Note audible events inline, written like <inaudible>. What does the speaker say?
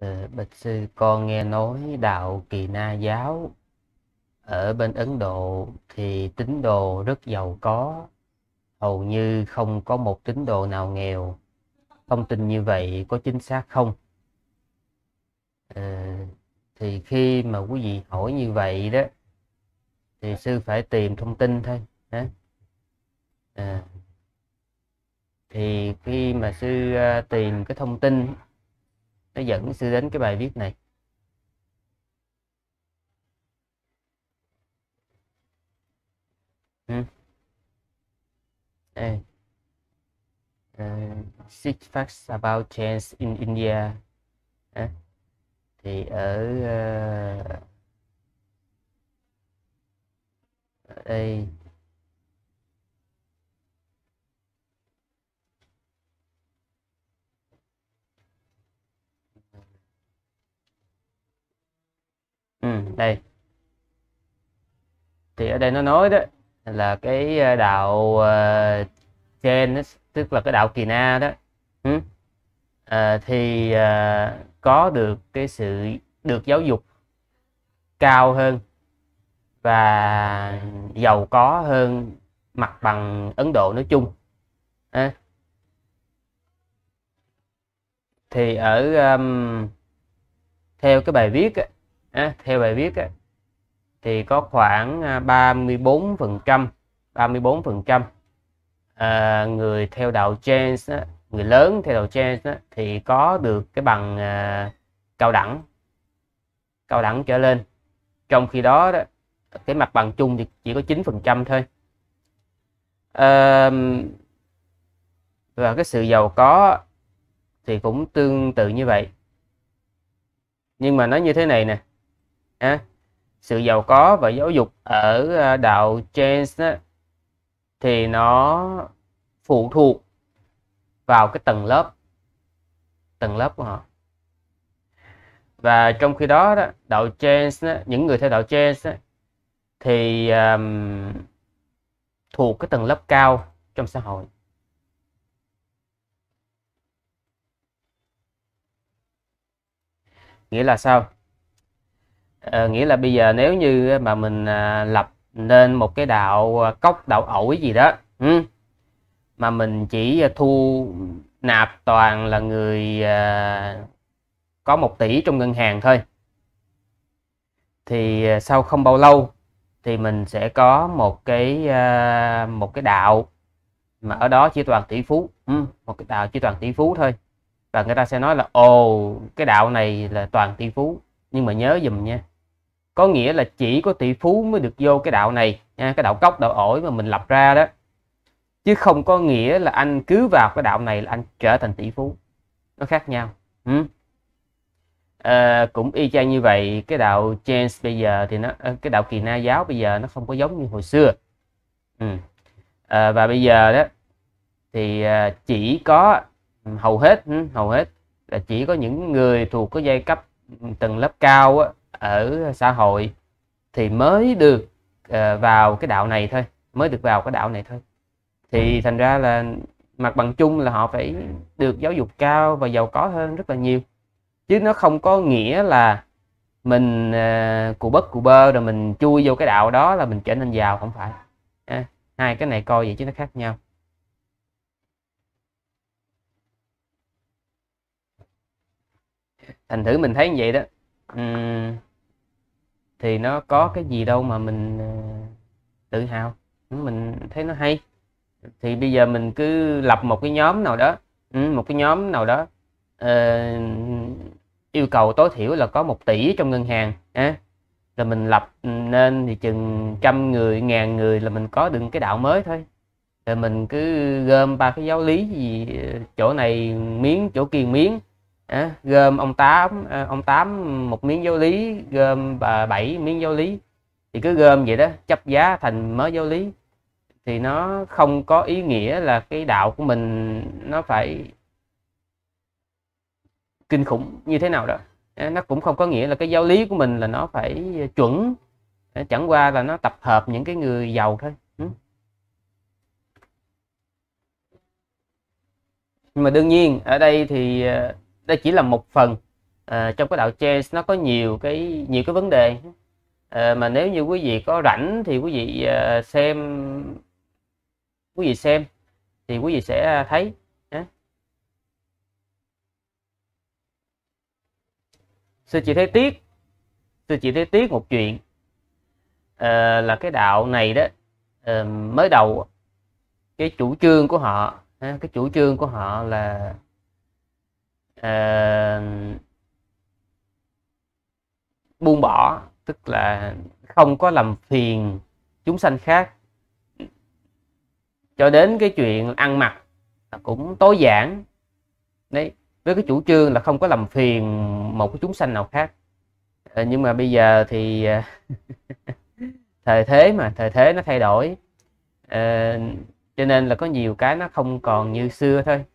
Ờ, bạch sư con nghe nói đạo kỳ na giáo ở bên ấn độ thì tín đồ rất giàu có hầu như không có một tín đồ nào nghèo thông tin như vậy có chính xác không ừ, thì khi mà quý vị hỏi như vậy đó thì sư phải tìm thông tin thôi à. thì khi mà sư tìm cái thông tin nó dẫn sư đến cái bài viết này ừ. Uh, six facts about change in India à. thì ở uh, ở đây đây thì ở đây nó nói đó là cái ờ, đạo trên ờ, đó, tức là cái đạo kỳ na đó uh, thì uh, có được cái sự được giáo dục cao hơn và giàu có hơn mặt bằng Ấn Độ nói chung à. thì ở um, theo cái bài viết à, theo bài viết á, thì có khoảng 34 à, phần trăm 34 phần trăm à, người theo đạo James á, người lớn theo đạo James á, thì có được cái bằng à, cao đẳng cao đẳng trở lên trong khi đó, đó cái mặt bằng chung thì chỉ có 9 phần trăm thôi à, và cái sự giàu có thì cũng tương tự như vậy nhưng mà nó như thế này nè à, sự giàu có và giáo dục ở à, đạo James đó, thì nó phụ thuộc vào cái tầng lớp tầng lớp của họ và trong khi đó, đó đạo James đó, những người theo đạo James đó, thì um, thuộc cái tầng lớp cao trong xã hội nghĩa là sao à, nghĩa là bây giờ nếu như mà mình à, lập nên một cái đạo à, cốc đạo ổi gì đó ừ, mà mình chỉ thu nạp toàn là người à, có một tỷ trong ngân hàng thôi thì à, sau không bao lâu thì mình sẽ có một cái à, một cái đạo mà ở đó chỉ toàn tỷ phú ừ, một cái đạo chỉ toàn tỷ phú thôi và người ta sẽ nói là ồ cái đạo này là toàn tỷ phú nhưng mà nhớ dùm nha có nghĩa là chỉ có tỷ phú mới được vô cái đạo này nha cái đạo cốc đạo ổi mà mình lập ra đó chứ không có nghĩa là anh cứ vào cái đạo này là anh trở thành tỷ phú nó khác nhau ừ. à, cũng y chang như vậy cái đạo James bây giờ thì nó ờ, cái đạo kỳ na giáo bây giờ nó không có giống như hồi xưa ừ. à, và bây giờ đó thì à, chỉ có ừ, hầu hết ừ, hầu hết là chỉ có những người thuộc cái giai cấp ừ, tầng lớp cao á, ở xã hội thì mới được uh, vào cái đạo này thôi mới được vào cái đạo này thôi thì ừ. thành ra là mặt bằng chung là họ phải được giáo dục cao và giàu có hơn rất là nhiều chứ nó không có nghĩa là mình uh, ờ, cụ bất cụ bơ rồi mình chui vô cái đạo đó là mình trở nên giàu không phải à, hai cái này coi vậy chứ nó khác nhau thành thử mình thấy như vậy đó uhm thì nó có cái gì đâu mà mình ờ, tự hào mình thấy nó hay thì bây giờ mình cứ lập một cái nhóm nào đó ừ, một cái nhóm nào đó ờ, yêu cầu tối thiểu là có một tỷ trong ngân hàng là mình lập nên thì chừng trăm người ngàn người là mình có được cái đạo mới thôi rồi mình cứ gom ba cái giáo lý gì ờ, chỗ này miếng chỗ kia miếng à, gom ông tám à, ông tám một miếng giáo lý gồm bà bảy miếng giáo lý thì cứ gom vậy đó chấp giá thành mới giáo lý thì nó không có ý nghĩa là cái đạo của mình nó phải kinh khủng như thế nào đó à, nó cũng không có nghĩa là cái giáo lý của mình là nó phải chuẩn à, chẳng qua là nó tập hợp những cái người giàu thôi nhưng mà đương nhiên ở đây thì ờ, đây chỉ là một phần à, trong cái đạo change nó có nhiều cái nhiều cái vấn đề à, mà nếu như quý vị có rảnh thì quý vị à, xem quý vị xem thì quý vị sẽ thấy à. sư chị thấy tiếc sư chị thấy tiếc một chuyện à, là cái đạo này đó à, mới đầu cái chủ trương của họ à, cái chủ trương của họ là uh, buông bỏ tức là không có làm phiền chúng sanh khác cho đến cái chuyện ăn mặc cũng tối giản đấy với cái chủ trương là không có làm phiền một cái chúng sanh nào khác à, nhưng mà bây giờ thì ờ, <laughs> thời thế mà thời thế nó thay đổi à, cho nên là có nhiều cái nó không còn như xưa thôi